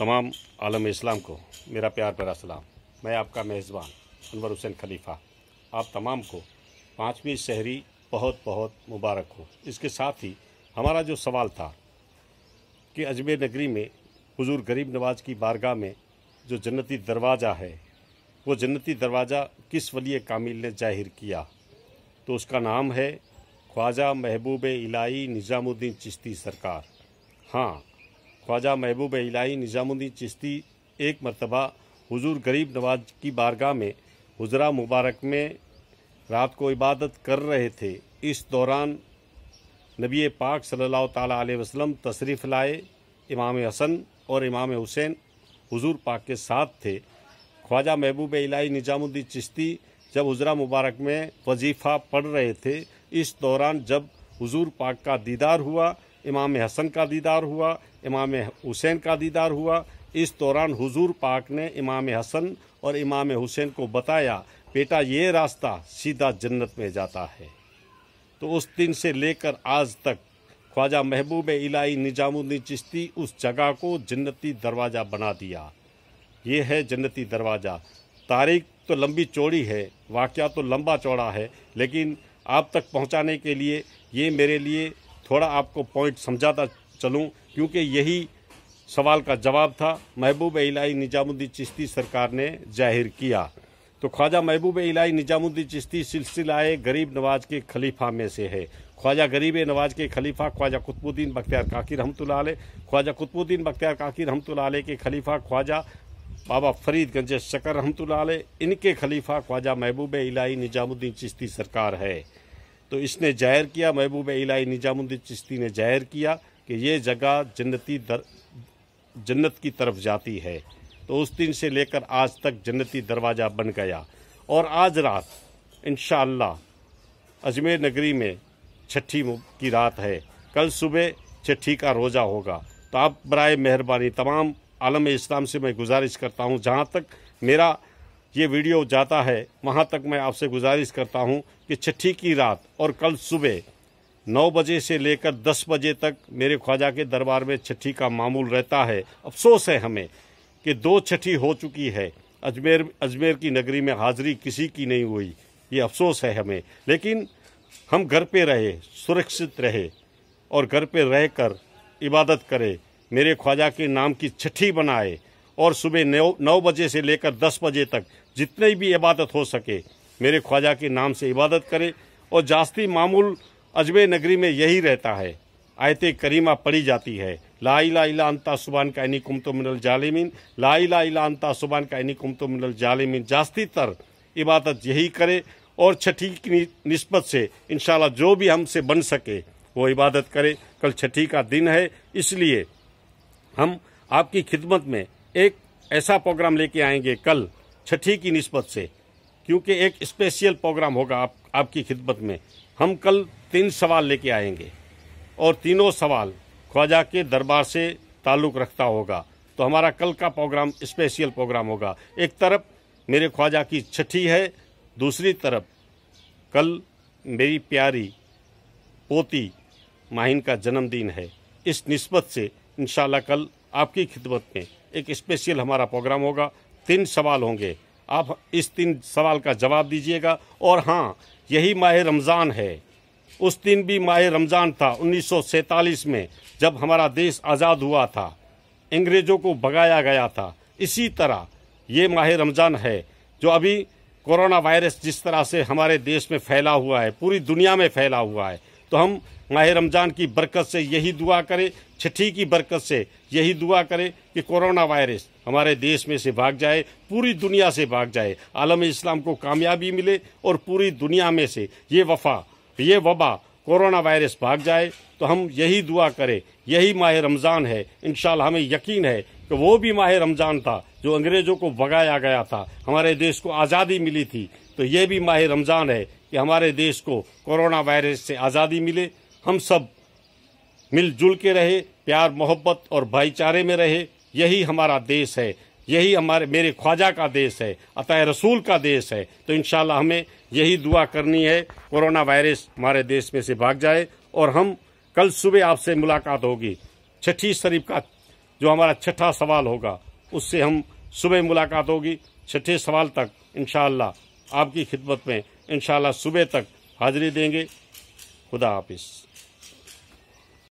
तमाम आलम इस्लाम को मेरा प्यार पर सलाम मैं आपका मेज़बान अनवर हुसैन खलीफा आप तमाम को पाँचवीं शहरी बहुत बहुत मुबारक हो इसके साथ ही हमारा जो सवाल था कि अजमेर नगरी में हजूर गरीब नवाज की बारगाह में जो जन्नती दरवाज़ा है वो जन्नती दरवाज़ा किस वली कामिल ने जाहिर किया तो उसका नाम है ख्वाजा महबूब इलाई निज़ामुद्दीन चिश्ती सरकार हाँ ख्वाजा महबूब इलाही निज़ामुद्दीन चिश्ती एक मरतबा हुजूर गरीब नवाज की बारगाह में हुजरा मुबारक में रात को इबादत कर रहे थे इस दौरान नबी पाक सल्लल्लाहु अलैहि वसल्लम तशरीफ़ लाए इमाम हसन और इमाम हुसैन हुजूर पाक के साथ थे ख्वाजा महबूब इलाही निज़ामुद्दीन चिश्ती जब हुजरा मुबारक में वजीफ़ा पढ़ रहे थे इस दौरान जब हुजूर पाक का दीदार हुआ इमाम हसन का दीदार हुआ इमाम हुसैन का दीदार हुआ इस दौरान हुजूर पाक ने इमाम हसन और इमाम हुसैन को बताया बेटा ये रास्ता सीधा जन्नत में जाता है तो उस दिन से लेकर आज तक ख्वाजा महबूब इलाई निजामुद्दीन चिश्ती उस जगह को जन्नती दरवाज़ा बना दिया ये है जन्नती दरवाज़ा तारीख तो लंबी चौड़ी है वाक़ तो लंबा चौड़ा है लेकिन आप तक पहुंचाने के लिए ये मेरे लिए थोड़ा आपको पॉइंट समझाता चलूं क्योंकि यही सवाल का जवाब था महबूब इलाई निजामुद्दीन चिश्ती सरकार ने जाहिर किया तो ख्वाजा महबूब इलाई निजामुद्दीन चिश्ती सिलसिलाए गरीब नवाज के खलीफा में से है ख्वाजा गरीब नवाज के खलीफा ख्वाजा कुतुबुद्दीन बख्तियार काकी रहमतुल्ला ख्वाजा कुतुबुद्दीन बख्तियार काकी रहमतुल्ला के खलीफा ख्वाजा बाबा फरीद गंज शकर रहमतुल्ला इनके खलीफा ख्वाजा महबूब इलाई निजामुद्दीन चिश्ती सरकार है तो इसने जाहिर किया महबूब इलाई निजामुद्दीन चिश्ती ने जाहिर किया कि ये जगह जन्नती दर जन्नत की तरफ जाती है तो उस दिन से लेकर आज तक जन्नती दरवाज़ा बन गया और आज रात इन अजमेर नगरी में छठी की रात है कल सुबह छठी का रोज़ा होगा तो आप बर मेहरबानी तमाम आलम इस्लाम से मैं गुजारिश करता हूँ जहाँ तक मेरा ये वीडियो जाता है वहाँ तक मैं आपसे गुजारिश करता हूँ कि छठी की रात और कल सुबह नौ बजे से लेकर दस बजे तक मेरे ख्वाजा के दरबार में छठी का मामूल रहता है अफसोस है हमें कि दो छठी हो चुकी है अजमेर अजमेर की नगरी में हाजिरी किसी की नहीं हुई ये अफसोस है हमें लेकिन हम घर पे रहे सुरक्षित रहे और घर पे रहकर इबादत करें मेरे ख्वाजा के नाम की छठी बनाए और सुबह नौ नौ बजे से लेकर दस बजे तक जितनी भी इबादत हो सके मेरे ख्वाजा के नाम से इबादत करें और जास्ती मामूल अजमे नगरी में यही रहता है आयत करीमा पढ़ी जाती है लाई ला इलांता सुबान का इनी तो मिनल जालिमिन लाई ला इलांता सुबान का इनी तो मिनल जालिमिन जास्ती तर इबादत यही करे और छठी की नस्बत से इन जो भी हमसे बन सके वो इबादत करे कल छठी का दिन है इसलिए हम आपकी खिदमत में एक ऐसा प्रोग्राम लेके आएंगे कल छठी की नस्बत से क्योंकि एक स्पेशल प्रोग्राम होगा आप आपकी खिदमत में हम कल तीन सवाल लेके आएंगे और तीनों सवाल ख्वाजा के दरबार से ताल्लुक़ रखता होगा तो हमारा कल का प्रोग्राम स्पेशल प्रोग्राम होगा एक तरफ मेरे ख्वाजा की छठी है दूसरी तरफ कल मेरी प्यारी पोती माहिन का जन्मदिन है इस नस्बत से इन कल आपकी खिदमत में एक स्पेशल हमारा प्रोग्राम होगा तीन सवाल होंगे आप इस तीन सवाल का जवाब दीजिएगा और हाँ यही माह रमज़ान है उस दिन भी माह रमज़ान था उन्नीस में जब हमारा देश आज़ाद हुआ था अंग्रेज़ों को भगाया गया था इसी तरह ये माह रमज़ान है जो अभी कोरोना वायरस जिस तरह से हमारे देश में फैला हुआ है पूरी दुनिया में फैला हुआ है तो हम माह रमज़ान की बरकत से यही दुआ करें छठी की बरकत से यही दुआ करें कि कोरोना वायरस हमारे देश में से भाग जाए पूरी दुनिया से भाग जाए आलम इस्लाम को कामयाबी मिले और पूरी दुनिया में से ये वफा ये वबा कोरोना वायरस भाग जाए तो हम यही दुआ करें यही माह रमज़ान है इन हमें यकीन है कि वो भी माह रमज़ान था जो अंग्रेज़ों को भगाया गया था हमारे देश को आज़ादी मिली थी तो ये भी माह रमज़ान है कि हमारे देश को कोरोना वायरस से आज़ादी मिले हम सब मिलजुल के रहे प्यार मोहब्बत और भाईचारे में रहे यही हमारा देश है यही हमारे मेरे ख्वाजा का देश है अतः रसूल का देश है तो इन हमें यही दुआ करनी है कोरोना वायरस हमारे देश में से भाग जाए और हम कल सुबह आपसे मुलाकात होगी छठी शरीफ का जो हमारा छठा सवाल होगा उससे हम सुबह मुलाकात होगी छठे सवाल तक इन आपकी खिदमत में इन सुबह तक हाजिरी देंगे खुदा हाफिज़